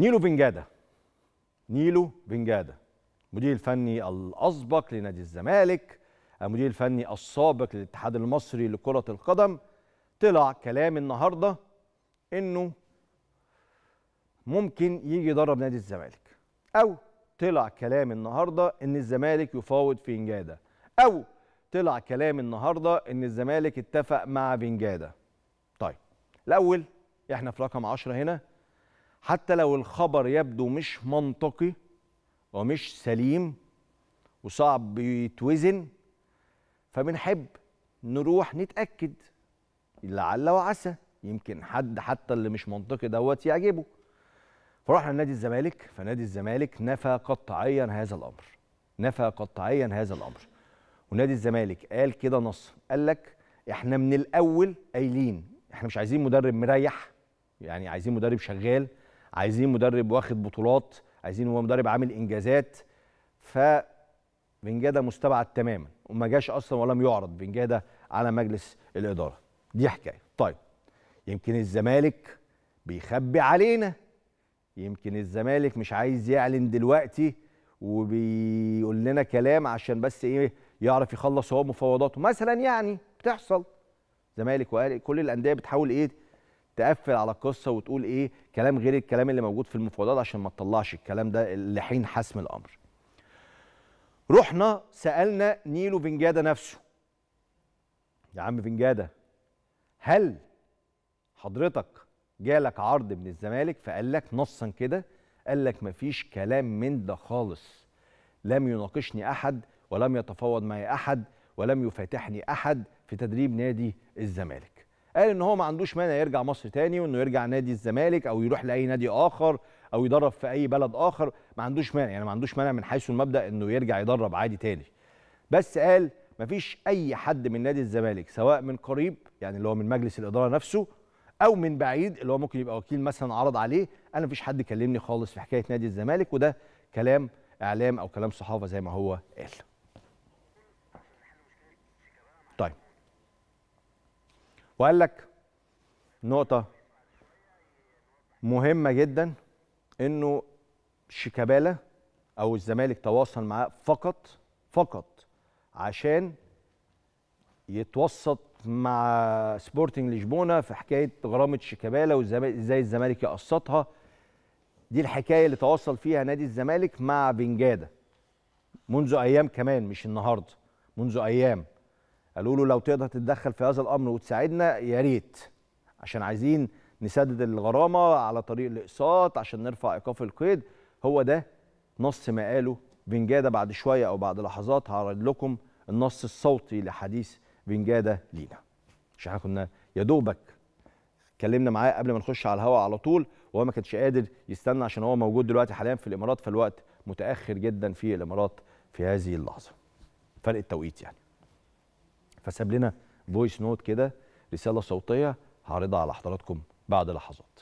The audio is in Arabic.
نيلو فينجادا نيلو فينجادا المدير الفني الاسبق لنادي الزمالك المدير الفني السابق للاتحاد المصري لكره القدم طلع كلام النهارده انه ممكن يجي يدرب نادي الزمالك او طلع كلام النهارده ان الزمالك يفاوض في انجادة او طلع كلام النهارده ان الزمالك اتفق مع بنجادة طيب الاول احنا في رقم 10 هنا حتى لو الخبر يبدو مش منطقي ومش سليم وصعب يتوزن فبنحب نروح نتأكد لعل وعسى يمكن حد حتى اللي مش منطقي دوت يعجبه فرحنا لنادي الزمالك فنادي الزمالك نفى قطعيا هذا الأمر نفى قطعيا هذا الأمر ونادي الزمالك قال كده نص قال لك احنا من الأول قايلين احنا مش عايزين مدرب مريح يعني عايزين مدرب شغال عايزين مدرب واخد بطولات عايزين هو مدرب عامل انجازات ف بنجادة مستبعد تماما وما جاش اصلا ولم يعرض بنجادة على مجلس الاداره دي حكايه طيب يمكن الزمالك بيخبي علينا يمكن الزمالك مش عايز يعلن دلوقتي وبيقول لنا كلام عشان بس ايه يعرف يخلص هو مفاوضاته مثلا يعني بتحصل زمالك وقال كل الانديه بتحاول ايه تقفل على القصه وتقول ايه كلام غير الكلام اللي موجود في المفاوضات عشان ما تطلعش الكلام ده لحين حسم الامر. رحنا سالنا نيلو فنجاده نفسه. يا عم فنجاده هل حضرتك جالك عرض من الزمالك فقال لك نصا كده قال لك مفيش كلام من ده خالص لم يناقشني احد ولم يتفاوض معي احد ولم يفاتحني احد في تدريب نادي الزمالك قال ان هو ما عندوش مانع يرجع مصر تاني وانه يرجع نادي الزمالك او يروح لاي نادي اخر او يدرب في اي بلد اخر ما عندوش مانع يعني ما عندوش مانع من حيث المبدا انه يرجع يدرب عادي تاني بس قال ما فيش اي حد من نادي الزمالك سواء من قريب يعني اللي هو من مجلس الاداره نفسه او من بعيد اللي هو ممكن يبقى وكيل مثلا عرض عليه انا ما فيش حد كلمني خالص في حكايه نادي الزمالك وده كلام اعلام او كلام صحافه زي ما هو قال وقال لك نقطه مهمه جدا انه شيكابالا او الزمالك تواصل معاه فقط فقط عشان يتوسط مع سبورتنج لشبونه في حكايه غرامه شيكابالا وازاي الزمالك يقسطها دي الحكايه اللي تواصل فيها نادي الزمالك مع بنجاده منذ ايام كمان مش النهارده منذ ايام قالوا له لو تقدر تتدخل في هذا الامر وتساعدنا يا ريت عشان عايزين نسدد الغرامه على طريق الاقساط عشان نرفع ايقاف القيد هو ده نص ما قاله بنجادة بعد شويه او بعد لحظات هعرض لكم النص الصوتي لحديث بنجادة لينا عشان احنا كنا يا دوبك اتكلمنا معاه قبل ما نخش على الهواء على طول وهو ما كانش قادر يستنى عشان هو موجود دلوقتي حاليا في الامارات فالوقت متاخر جدا في الامارات في هذه اللحظه فرق التوقيت يعني فساب لنا فويس نوت كده رساله صوتيه هعرضها على حضراتكم بعد لحظات